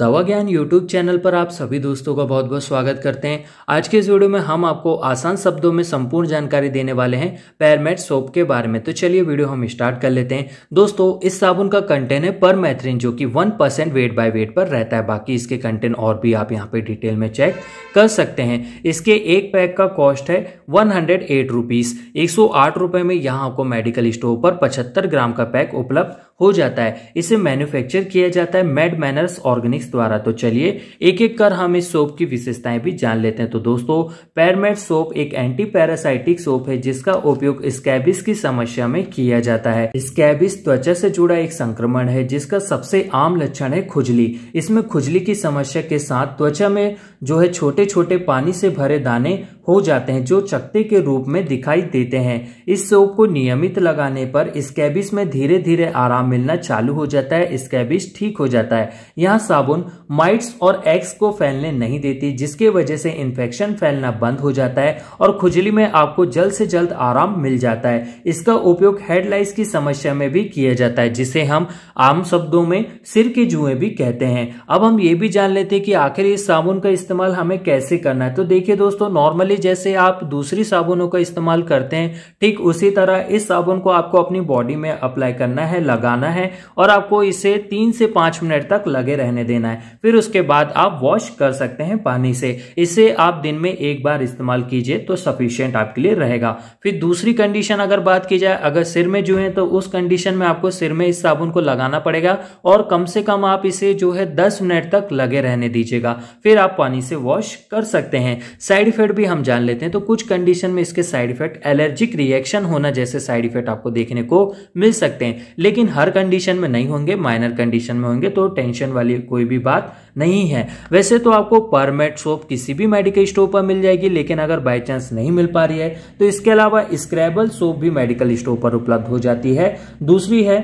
दवा ज्ञान YouTube channel पर आप सभी दोस्तों का बहुत बहुत स्वागत करते हैं आज के इस वीडियो में हम आपको आसान शब्दों में संपूर्ण जानकारी देने वाले हैं पैरमेट सोप के बारे में तो चलिए वीडियो हम स्टार्ट कर लेते हैं दोस्तों इस साबुन का कंटेंट है पर मैथरीन जो कि one percent weight by weight पर रहता है बाकी इसके कंटेंट और भी आप यहाँ पे डिटेल में चेक कर सकते हैं इसके एक पैक का कॉस्ट है वन हंड्रेड एट रुपीज़ एक सौ आठ में यहाँ आपको मेडिकल स्टोर पर पचहत्तर ग्राम का पैक उपलब्ध हो जाता है इसे मैन्युफैक्चर किया जाता है मेड मैनर्स ऑर्गेनिक द्वारा तो चलिए एक एक कर हम इस सोप की विशेषताएं भी जान लेते हैं तो दोस्तों पैरमेट सोप एक एंटी पैरासाइटिक सोप है जिसका उपयोग स्कैबिस की समस्या में किया जाता है स्कैबिस त्वचा से जुड़ा एक संक्रमण है जिसका सबसे आम लक्षण है खुजली इसमें खुजली की समस्या के साथ त्वचा में जो है छोटे छोटे पानी से भरे दाने हो जाते हैं जो चक्ते के रूप में दिखाई देते हैं इस सोप को नियमित लगाने पर स्कैबिस में धीरे धीरे आराम मिलना चालू हो जाता है स्कैबिस ठीक हो जाता है यहाँ साबुन साबुन माइट्स और एक्स को फैलने नहीं देती जिसके वजह से इन्फेक्शन फैलना बंद हो जाता है और खुजली में आपको जल्द से जल्द आराम मिल जाता है इसका उपयोग हेडलाइस की समस्या में भी किया जाता है जिसे हम आम शब्दों में सिर के जुए भी कहते हैं अब हम ये भी जान लेते हैं कि आखिर इस साबुन का इस्तेमाल हमें कैसे करना है तो देखिए दोस्तों नॉर्मली जैसे आप दूसरी साबुनों का इस्तेमाल करते हैं ठीक उसी तरह इस साबुन को आपको अपनी बॉडी में अप्लाई करना है लगाना है और आपको इसे तीन से पांच मिनट तक लगे रहने देना देना है फिर उसके बाद आप वॉश कर सकते हैं पानी से इसे आप दिन में एक बार इस्तेमाल कीजिए तो सफिशियंट आपके लिए रहेगा फिर दूसरी कंडीशन अगर बात की जाए अगर सिर में जो है तो उस कंडीशन में आपको सिर में इस साबुन को लगाना पड़ेगा और कम से कम आप इसे जो है दस मिनट तक लगे रहने दीजिएगा फिर आप पानी से वॉश कर सकते हैं साइड इफेक्ट भी हम जान लेते हैं तो कुछ कंडीशन में इसके साइड इफेक्ट एलर्जिक रिएक्शन होना जैसे साइड इफेक्ट आपको देखने को मिल सकते हैं लेकिन हर कंडीशन में नहीं होंगे माइनर कंडीशन में होंगे तो टेंशन वाली कोई भी बात नहीं है वैसे तो आपको परमेट सोप किसी भी मेडिकल स्टोर पर मिल जाएगी लेकिन अगर बाय चांस नहीं मिल पा रही है तो इसके अलावा स्क्रैबल सोप भी मेडिकल स्टोर पर उपलब्ध हो जाती है दूसरी है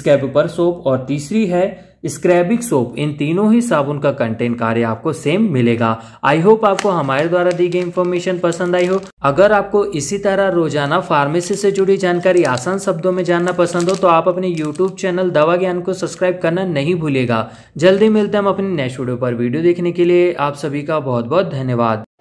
स्कैब पर सोप और तीसरी है स्क्रैबिक सोप इन तीनों ही साबुन का कंटेंट कार्य आपको सेम मिलेगा आई होप आपको हमारे द्वारा दी गई इन्फॉर्मेशन पसंद आई हो अगर आपको इसी तरह रोजाना फार्मेसी से जुड़ी जानकारी आसान शब्दों में जानना पसंद हो तो आप अपने यूट्यूब चैनल दवा ज्ञान को सब्सक्राइब करना नहीं भूलेगा जल्दी मिलते हम अपने नेक्स्ट वीडियो पर वीडियो देखने के लिए आप सभी का बहुत बहुत धन्यवाद